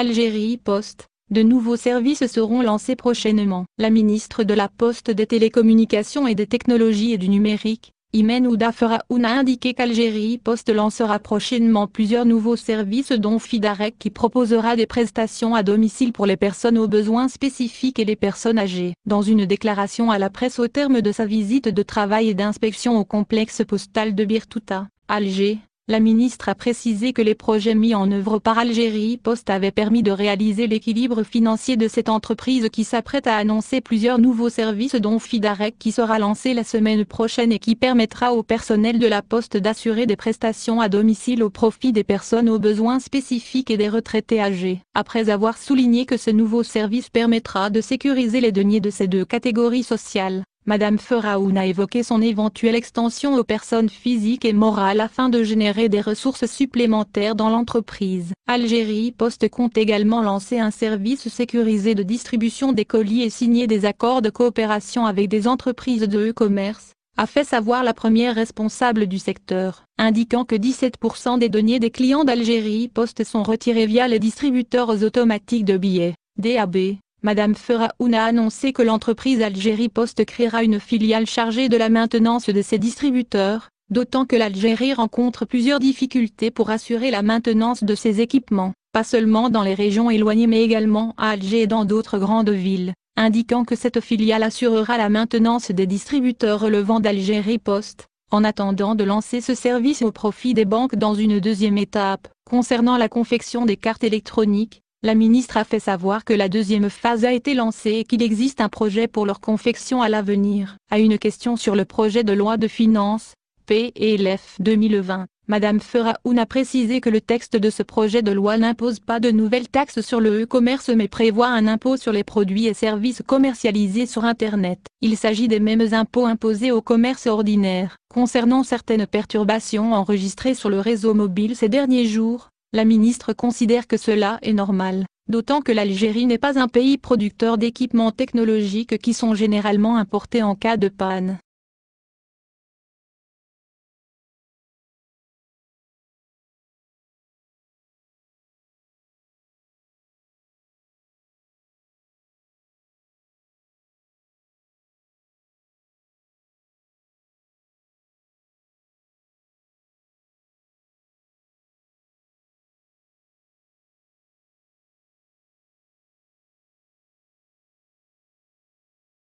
Algérie Poste. De nouveaux services seront lancés prochainement. La ministre de la Poste des Télécommunications et des Technologies et du Numérique, Imen Ouda a indiqué qu'Algérie Poste lancera prochainement plusieurs nouveaux services dont Fidarek qui proposera des prestations à domicile pour les personnes aux besoins spécifiques et les personnes âgées. Dans une déclaration à la presse au terme de sa visite de travail et d'inspection au complexe postal de Birtouta, Alger, la ministre a précisé que les projets mis en œuvre par Algérie Post avaient permis de réaliser l'équilibre financier de cette entreprise qui s'apprête à annoncer plusieurs nouveaux services dont Fidarec qui sera lancé la semaine prochaine et qui permettra au personnel de la Poste d'assurer des prestations à domicile au profit des personnes aux besoins spécifiques et des retraités âgés. Après avoir souligné que ce nouveau service permettra de sécuriser les deniers de ces deux catégories sociales, Madame Feraoun a évoqué son éventuelle extension aux personnes physiques et morales afin de générer des ressources supplémentaires dans l'entreprise. Algérie Poste compte également lancer un service sécurisé de distribution des colis et signer des accords de coopération avec des entreprises de e-commerce a fait savoir la première responsable du secteur, indiquant que 17% des deniers des clients d'Algérie Poste sont retirés via les distributeurs automatiques de billets, DAB. Madame Feraoun a annoncé que l'entreprise Algérie Poste créera une filiale chargée de la maintenance de ses distributeurs, d'autant que l'Algérie rencontre plusieurs difficultés pour assurer la maintenance de ses équipements, pas seulement dans les régions éloignées mais également à Alger et dans d'autres grandes villes, indiquant que cette filiale assurera la maintenance des distributeurs relevant d'Algérie Post, en attendant de lancer ce service au profit des banques dans une deuxième étape. Concernant la confection des cartes électroniques, la ministre a fait savoir que la deuxième phase a été lancée et qu'il existe un projet pour leur confection à l'avenir. À une question sur le projet de loi de finances, PLF 2020, Madame Feraoun a précisé que le texte de ce projet de loi n'impose pas de nouvelles taxes sur le e-commerce mais prévoit un impôt sur les produits et services commercialisés sur Internet. Il s'agit des mêmes impôts imposés au commerce ordinaire. Concernant certaines perturbations enregistrées sur le réseau mobile ces derniers jours, la ministre considère que cela est normal, d'autant que l'Algérie n'est pas un pays producteur d'équipements technologiques qui sont généralement importés en cas de panne.